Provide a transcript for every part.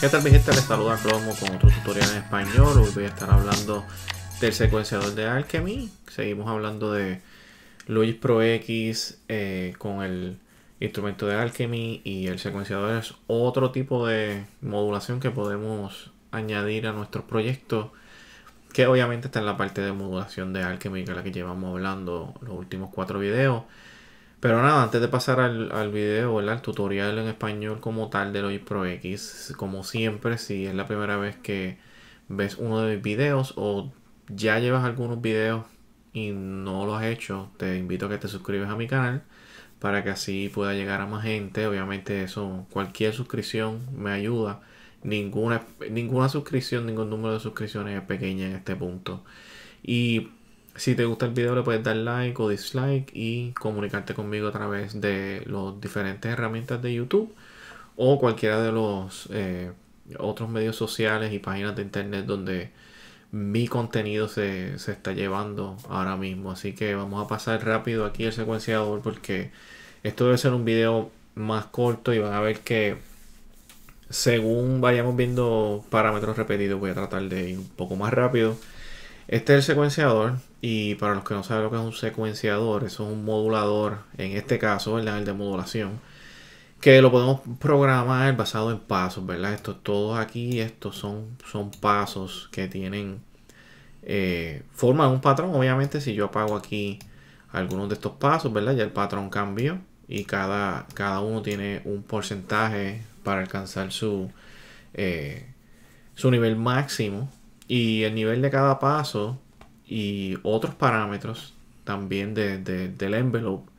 ¿Qué tal mi gente? Les saluda Cromo con otro tutorial en español. Hoy voy a estar hablando del secuenciador de Alchemy. Seguimos hablando de Luis Pro X eh, con el instrumento de Alchemy y el secuenciador es otro tipo de modulación que podemos añadir a nuestros proyectos que obviamente está en la parte de modulación de Alchemy que es la que llevamos hablando los últimos cuatro videos. Pero nada, antes de pasar al, al video, al tutorial en español como tal de los Pro X, como siempre, si es la primera vez que ves uno de mis videos o ya llevas algunos videos y no lo has hecho, te invito a que te suscribas a mi canal para que así pueda llegar a más gente. Obviamente eso, cualquier suscripción me ayuda. Ninguna, ninguna suscripción, ningún número de suscripciones es pequeña en este punto. Y si te gusta el video le puedes dar like o dislike y comunicarte conmigo a través de las diferentes herramientas de YouTube o cualquiera de los eh, otros medios sociales y páginas de internet donde mi contenido se, se está llevando ahora mismo. Así que vamos a pasar rápido aquí el secuenciador porque esto debe ser un video más corto y van a ver que según vayamos viendo parámetros repetidos voy a tratar de ir un poco más rápido. Este es el secuenciador y para los que no saben lo que es un secuenciador, eso es un modulador, en este caso, ¿verdad? El de modulación, que lo podemos programar basado en pasos, ¿verdad? esto todos aquí, estos son, son pasos que tienen, eh, forma forman un patrón. Obviamente si yo apago aquí algunos de estos pasos, ¿verdad? Ya el patrón cambió y cada, cada uno tiene un porcentaje para alcanzar su, eh, su nivel máximo y el nivel de cada paso y otros parámetros también del envelope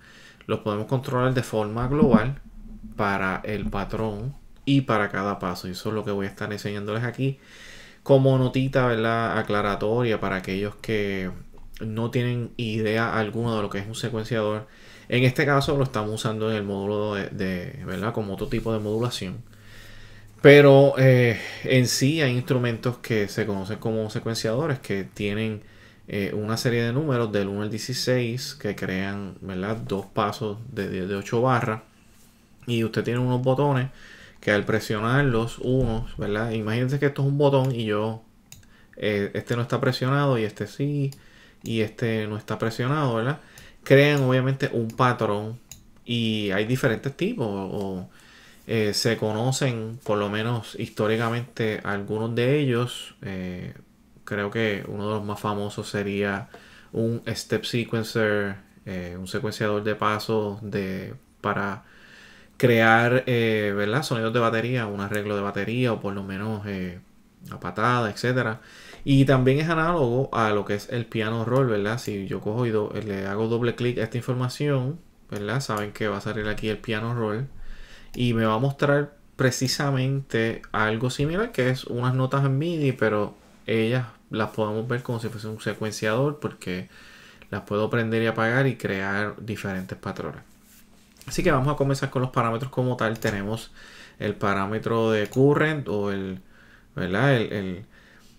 los podemos controlar de forma global para el patrón y para cada paso. Y eso es lo que voy a estar enseñándoles aquí como notita aclaratoria para aquellos que no tienen idea alguna de lo que es un secuenciador. En este caso lo estamos usando en el módulo de, de ¿verdad? como otro tipo de modulación. Pero eh, en sí hay instrumentos que se conocen como secuenciadores que tienen eh, una serie de números del 1 al 16 que crean ¿verdad? dos pasos de, de 8 barras. Y usted tiene unos botones que al presionarlos unos, ¿verdad? Imagínense que esto es un botón y yo, eh, este no está presionado y este sí, y este no está presionado, ¿verdad? Crean obviamente un patrón y hay diferentes tipos. O, eh, se conocen, por lo menos históricamente, algunos de ellos. Eh, creo que uno de los más famosos sería un step sequencer, eh, un secuenciador de pasos de, para crear ¿verdad? sonidos de batería, un arreglo de batería o por lo menos a patada, etcétera. Y también es análogo a lo que es el piano roll, ¿verdad? Si yo cojo y le hago doble clic a esta información, ¿verdad? Saben que va a salir aquí el piano roll y me va a mostrar precisamente algo similar que es unas notas en MIDI, pero ellas las podemos ver como si fuese un secuenciador porque las puedo prender y apagar y crear diferentes patrones. Así que vamos a comenzar con los parámetros como tal. Tenemos el parámetro de current o el, el,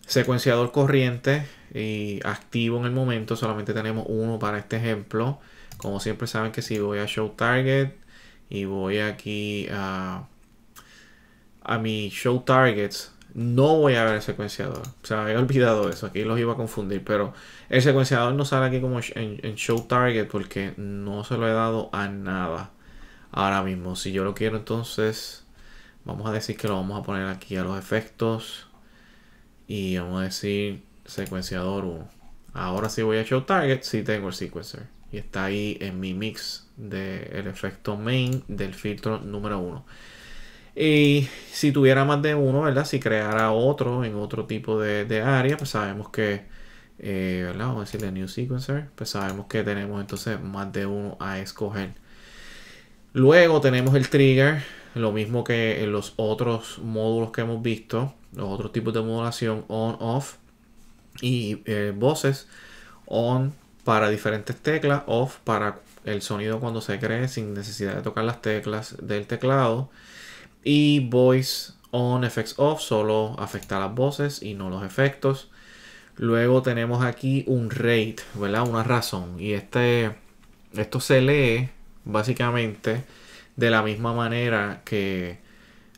secuenciador corriente y activo en el momento. Solamente tenemos uno para este ejemplo. Como siempre saben que si voy a show target, y voy aquí a, mi show targets, no voy a ver el secuenciador. O sea, he olvidado eso. Aquí los iba a confundir. Pero el secuenciador no sale aquí como en, show target porque no se lo he dado a nada. Ahora mismo, si yo lo quiero, entonces vamos a decir que lo vamos a poner aquí a los efectos. Y vamos a decir secuenciador 1. Ahora sí voy a show target. Si tengo el sequencer y está ahí en mi mix del efecto main del filtro número 1. Y si tuviera más de uno, ¿verdad? Si creara otro en otro tipo de, área, pues sabemos que, eh, ¿verdad? Vamos a decirle New Sequencer, pues sabemos que tenemos entonces más de uno a escoger. Luego tenemos el trigger, lo mismo que en los otros módulos que hemos visto, los otros tipos de modulación on-off y eh, voces on para diferentes teclas, off para el sonido cuando se cree sin necesidad de tocar las teclas del teclado y voice on, effects off, solo afecta las voces y no los efectos. Luego tenemos aquí un rate, ¿verdad? Una razón. Y este, esto se lee básicamente de la misma manera que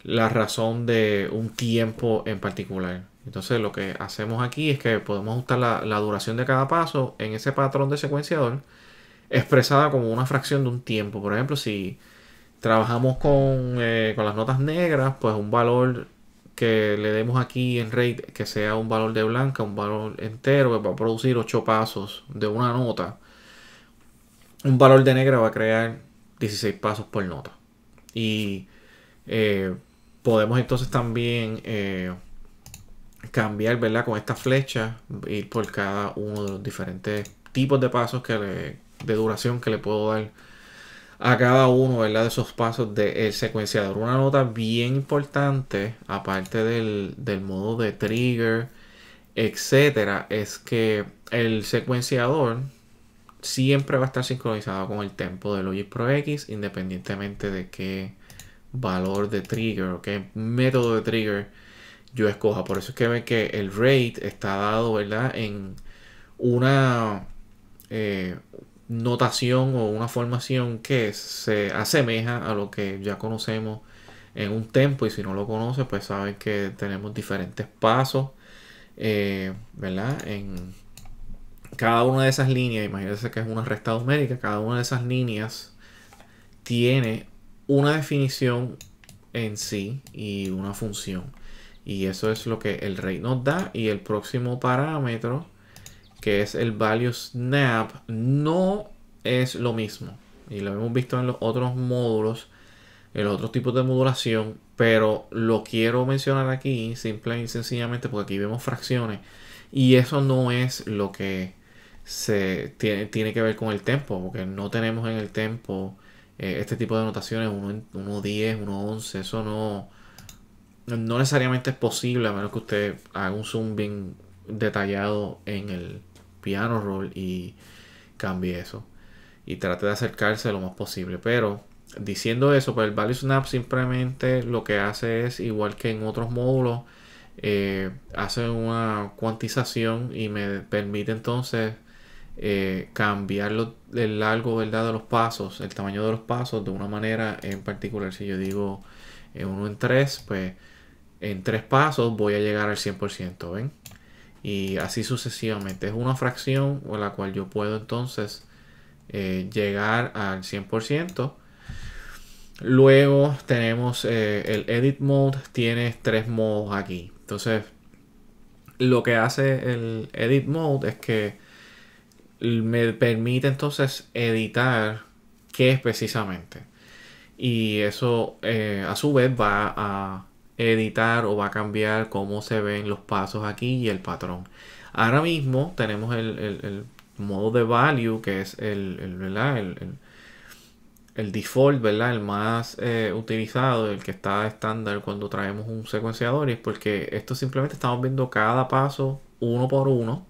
la razón de un tiempo en particular. Entonces lo que hacemos aquí es que podemos ajustar la, duración de cada paso en ese patrón de secuenciador expresada como una fracción de un tiempo. Por ejemplo, si trabajamos con, eh, las notas negras, pues un valor que le demos aquí en rate que sea un valor de blanca, un valor entero, que pues va a producir 8 pasos de una nota. Un valor de negra va a crear 16 pasos por nota. Y eh, podemos entonces también... Eh, cambiar, ¿verdad? Con esta flecha, ir por cada uno de los diferentes tipos de pasos que de duración que le puedo dar a cada uno, ¿verdad? De esos pasos del de secuenciador. Una nota bien importante, aparte del, del modo de trigger, etcétera, es que el secuenciador siempre va a estar sincronizado con el tempo de Logic Pro X, independientemente de qué valor de trigger o qué método de trigger yo escoja. Por eso es que ve que el rate está dado, ¿verdad? En una eh, notación o una formación que se asemeja a lo que ya conocemos en un tempo. Y si no lo conoce pues saben que tenemos diferentes pasos, eh, ¿verdad? En cada una de esas líneas, imagínense que es una recta numérica, cada una de esas líneas tiene una definición en sí y una función. Y eso es lo que el rey nos da. Y el próximo parámetro, que es el value snap, no es lo mismo. Y lo hemos visto en los otros módulos, en los otros tipos de modulación. Pero lo quiero mencionar aquí, simple y sencillamente, porque aquí vemos fracciones. Y eso no es lo que se tiene, tiene que ver con el tempo, porque no tenemos en el tempo eh, este tipo de notaciones 1.10, uno, 1.11, eso no no necesariamente es posible a menos que usted haga un zoom bien detallado en el piano roll y cambie eso y trate de acercarse lo más posible pero diciendo eso pues el value snap simplemente lo que hace es igual que en otros módulos eh, hace una cuantización y me permite entonces eh, cambiar el largo de los pasos, el tamaño de los pasos de una manera en particular. Si yo digo 1 eh, en tres, pues en tres pasos voy a llegar al 100%, ¿ven? Y así sucesivamente. Es una fracción con la cual yo puedo entonces eh, llegar al 100%. Luego tenemos eh, el Edit Mode, tiene tres modos aquí. Entonces, lo que hace el Edit Mode es que me permite entonces editar qué es precisamente. Y eso eh, a su vez va a editar o va a cambiar cómo se ven los pasos aquí y el patrón. Ahora mismo tenemos el, modo de value que es el, el default, ¿verdad? el más eh, utilizado, el que está estándar cuando traemos un secuenciador y es porque esto simplemente estamos viendo cada paso uno por uno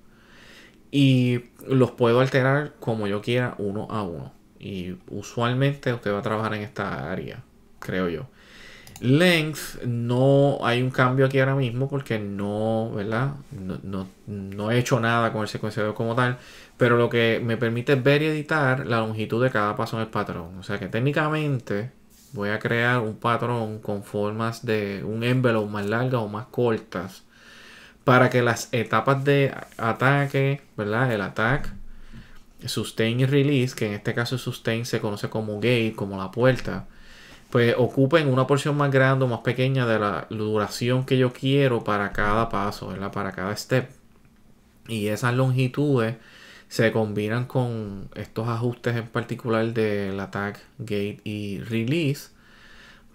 y los puedo alterar como yo quiera uno a uno. Y usualmente usted va a trabajar en esta área, creo yo. Length no hay un cambio aquí ahora mismo porque no, ¿verdad? No, he hecho nada con el secuenciador como tal, pero lo que me permite es ver y editar la longitud de cada paso en el patrón. O sea que técnicamente voy a crear un patrón con formas de un envelope más largas o más cortas para que las etapas de ataque, ¿verdad? El ataque, sustain y release, que en este caso sustain se conoce como gate, como la puerta pues ocupen una porción más grande o más pequeña de la duración que yo quiero para cada paso, ¿verdad? Para cada step. Y esas longitudes se combinan con estos ajustes en particular del Attack, gate y release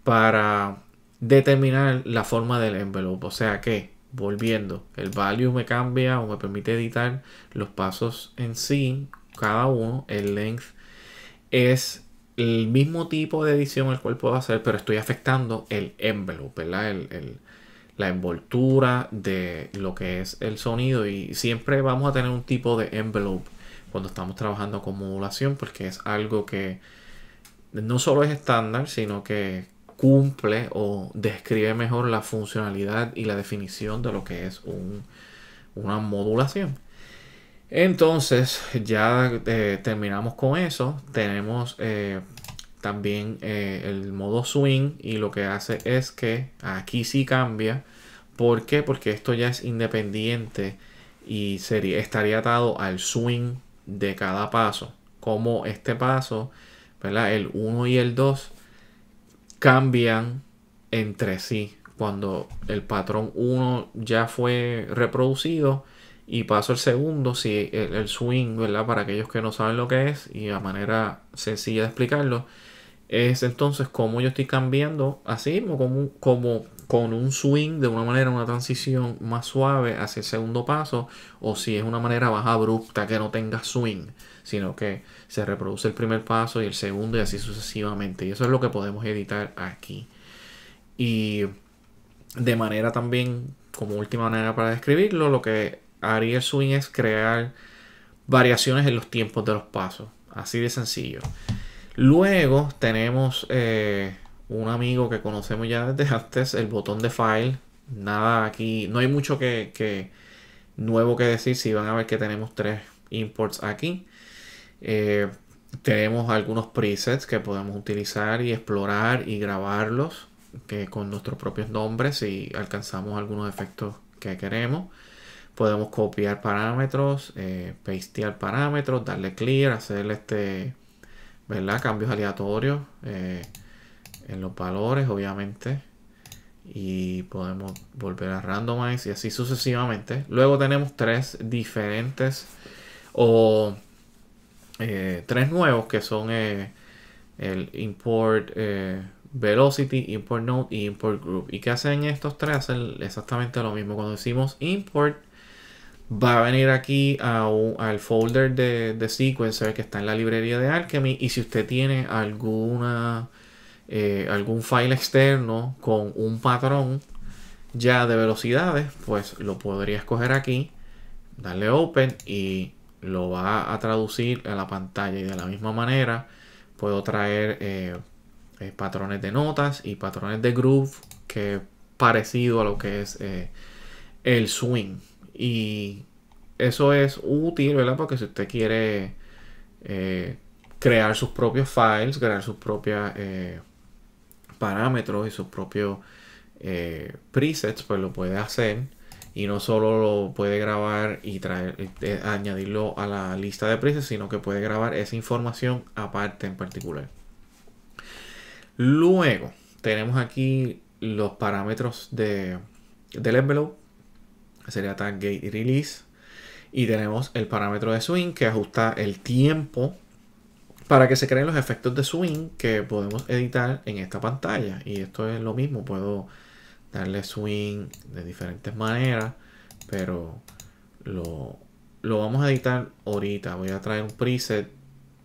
para determinar la forma del envelope. O sea que, volviendo, el value me cambia o me permite editar los pasos en sí, cada uno. El length es el mismo tipo de edición el cual puedo hacer, pero estoy afectando el envelope, la envoltura de lo que es el sonido y siempre vamos a tener un tipo de envelope cuando estamos trabajando con modulación porque es algo que no solo es estándar, sino que cumple o describe mejor la funcionalidad y la definición de lo que es un, una modulación. Entonces, ya eh, terminamos con eso. Tenemos eh, también eh, el modo swing y lo que hace es que aquí sí cambia. ¿Por qué? Porque esto ya es independiente y estaría atado al swing de cada paso. Como este paso, El 1 y el 2 cambian entre sí. Cuando el patrón 1 ya fue reproducido, y paso el segundo, si el, swing, ¿verdad? Para aquellos que no saben lo que es y la manera sencilla de explicarlo, es entonces cómo yo estoy cambiando así como, como con un swing de una manera, una transición más suave hacia el segundo paso, o si es una manera más abrupta que no tenga swing, sino que se reproduce el primer paso y el segundo y así sucesivamente. Y eso es lo que podemos editar aquí. Y de manera también, como última manera para describirlo, lo que Ariel Swing es crear variaciones en los tiempos de los pasos. Así de sencillo. Luego tenemos eh, un amigo que conocemos ya desde antes, el botón de file. Nada aquí, no hay mucho que, nuevo que decir. Si van a ver que tenemos tres imports aquí. Eh, tenemos algunos presets que podemos utilizar y explorar y grabarlos que con nuestros propios nombres si alcanzamos algunos efectos que queremos podemos copiar parámetros, eh, pastear parámetros, darle clear, hacer este, ¿verdad? Cambios aleatorios eh, en los valores, obviamente. Y podemos volver a randomize y así sucesivamente. Luego tenemos tres diferentes o eh, tres nuevos que son el import velocity, import node y import group. ¿Y qué hacen estos tres? Hacen exactamente lo mismo. Cuando decimos import, va a venir aquí al folder de, de, sequencer que está en la librería de Alchemy y si usted tiene alguna eh, algún file externo con un patrón ya de velocidades pues lo podría escoger aquí darle open y lo va a traducir a la pantalla y de la misma manera puedo traer eh, eh, patrones de notas y patrones de groove que parecido a lo que es el swing y eso es útil, ¿verdad? Porque si usted quiere eh, crear sus propios files, crear sus propios eh, parámetros y sus propios eh, presets, pues lo puede hacer. Y no solo lo puede grabar y traer, este, añadirlo a la lista de presets, sino que puede grabar esa información aparte en particular. Luego tenemos aquí los parámetros del envelope sería tag gate y release. Y tenemos el parámetro de swing que ajusta el tiempo para que se creen los efectos de swing que podemos editar en esta pantalla. Y esto es lo mismo, puedo darle swing de diferentes maneras, pero lo, vamos a editar ahorita. Voy a traer un preset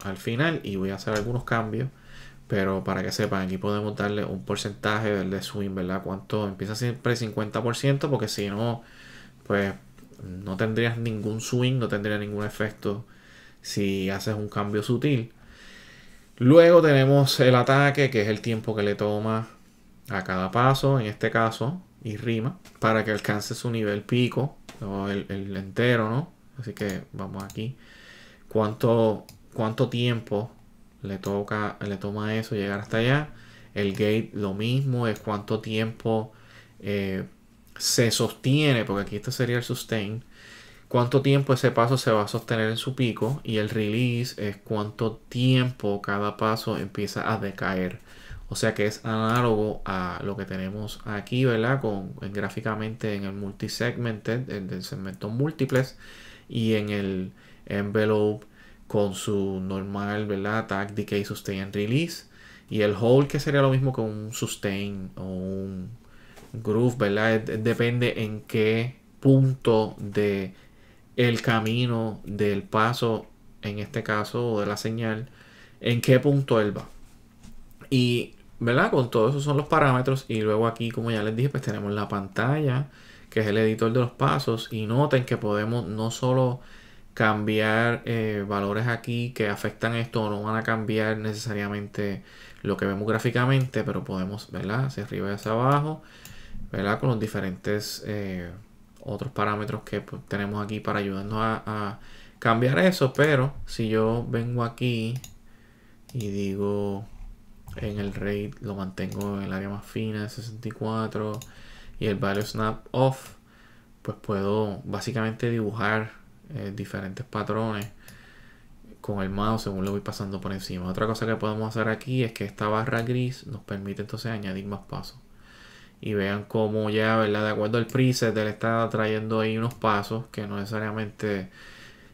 al final y voy a hacer algunos cambios. Pero para que sepan, aquí podemos darle un porcentaje del de swing, ¿verdad? Cuánto empieza siempre 50%, porque si no, pues no tendrías ningún swing, no tendría ningún efecto si haces un cambio sutil. Luego tenemos el ataque, que es el tiempo que le toma a cada paso, en este caso, y rima, para que alcance su nivel pico, el, entero, ¿no? Así que vamos aquí. ¿Cuánto, cuánto tiempo le, toca, le toma eso llegar hasta allá? El gate lo mismo, es cuánto tiempo... Eh, se sostiene, porque aquí este sería el sustain, cuánto tiempo ese paso se va a sostener en su pico y el release es cuánto tiempo cada paso empieza a decaer. O sea que es análogo a lo que tenemos aquí, ¿verdad? Con, gráficamente en el multisegmented, en el segmento múltiples y en el envelope con su normal, ¿verdad? Tag, decay, sustain, release. Y el hold que sería lo mismo que un sustain o un groove, ¿verdad? Depende en qué punto de el camino del paso, en este caso, o de la señal, en qué punto él va. Y, ¿verdad? Con todo eso son los parámetros. Y luego aquí, como ya les dije, pues tenemos la pantalla, que es el editor de los pasos. Y noten que podemos no solo cambiar eh, valores aquí que afectan esto, no van a cambiar necesariamente lo que vemos gráficamente, pero podemos, ¿verdad? Hacia arriba y hacia abajo con los diferentes eh, otros parámetros que pues, tenemos aquí para ayudarnos a, cambiar eso. Pero si yo vengo aquí y digo en el RAID, lo mantengo en el área más fina de 64 y el value snap off, pues puedo básicamente dibujar eh, diferentes patrones con el mouse según lo voy pasando por encima. Otra cosa que podemos hacer aquí es que esta barra gris nos permite entonces añadir más pasos y vean cómo ya, ¿verdad? De acuerdo al preset, él está trayendo ahí unos pasos que no necesariamente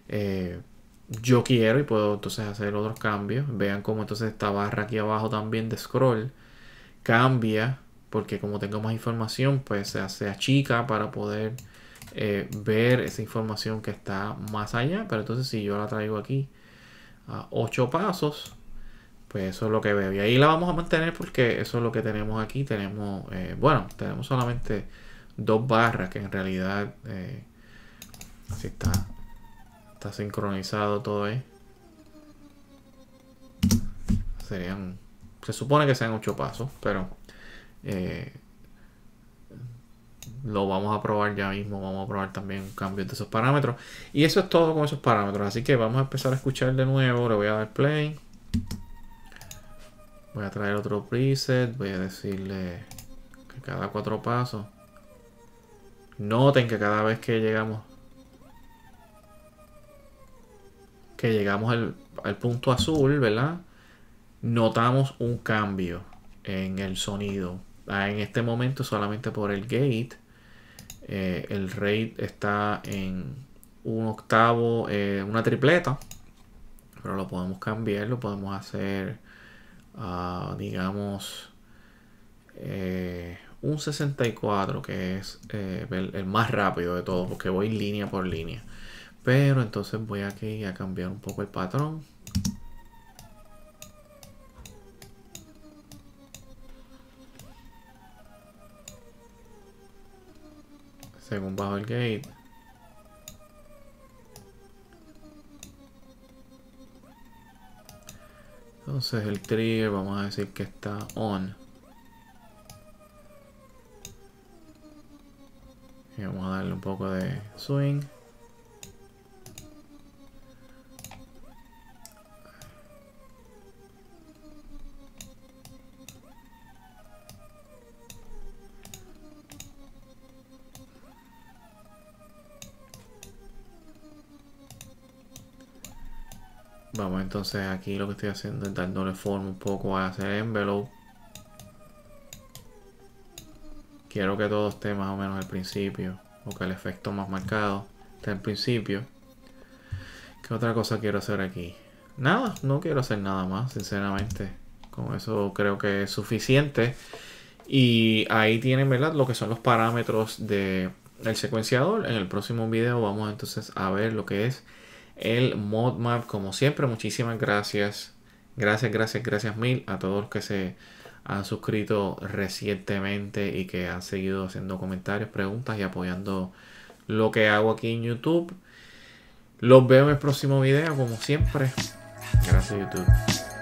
eh, yo quiero y puedo entonces hacer otros cambios. Vean cómo entonces esta barra aquí abajo también de scroll cambia porque como tengo más información, pues se hace chica para poder eh, ver esa información que está más allá. Pero entonces si yo la traigo aquí a ocho pasos, pues eso es lo que veo. Y ahí la vamos a mantener porque eso es lo que tenemos aquí. Tenemos, eh, bueno, tenemos solamente dos barras que en realidad eh, está, está sincronizado todo ahí. Serían, se supone que sean ocho pasos, pero eh, lo vamos a probar ya mismo. Vamos a probar también cambios de esos parámetros. Y eso es todo con esos parámetros. Así que vamos a empezar a escuchar de nuevo. Le voy a dar play. Voy a traer otro preset. Voy a decirle que cada cuatro pasos. Noten que cada vez que llegamos... Que llegamos al, punto azul, ¿verdad? Notamos un cambio en el sonido. Ah, en este momento solamente por el gate. Eh, el rate está en un octavo, eh, una tripleta. Pero lo podemos cambiar, lo podemos hacer digamos, eh, un 64, que es eh, el, el, más rápido de todos, porque voy línea por línea. Pero entonces voy aquí a cambiar un poco el patrón. Según bajo el gate. Entonces el trigger vamos a decir que está on. Y vamos a darle un poco de swing. Vamos entonces aquí lo que estoy haciendo es dándole forma un poco a hacer envelope. Quiero que todo esté más o menos al principio. O que el efecto más marcado esté al principio. ¿Qué otra cosa quiero hacer aquí? Nada, no quiero hacer nada más, sinceramente. Con eso creo que es suficiente. Y ahí tienen, ¿verdad? Lo que son los parámetros del El secuenciador. En el próximo video vamos entonces a ver lo que es el mod map como siempre muchísimas gracias gracias gracias gracias mil a todos los que se han suscrito recientemente y que han seguido haciendo comentarios preguntas y apoyando lo que hago aquí en youtube los veo en el próximo video como siempre gracias youtube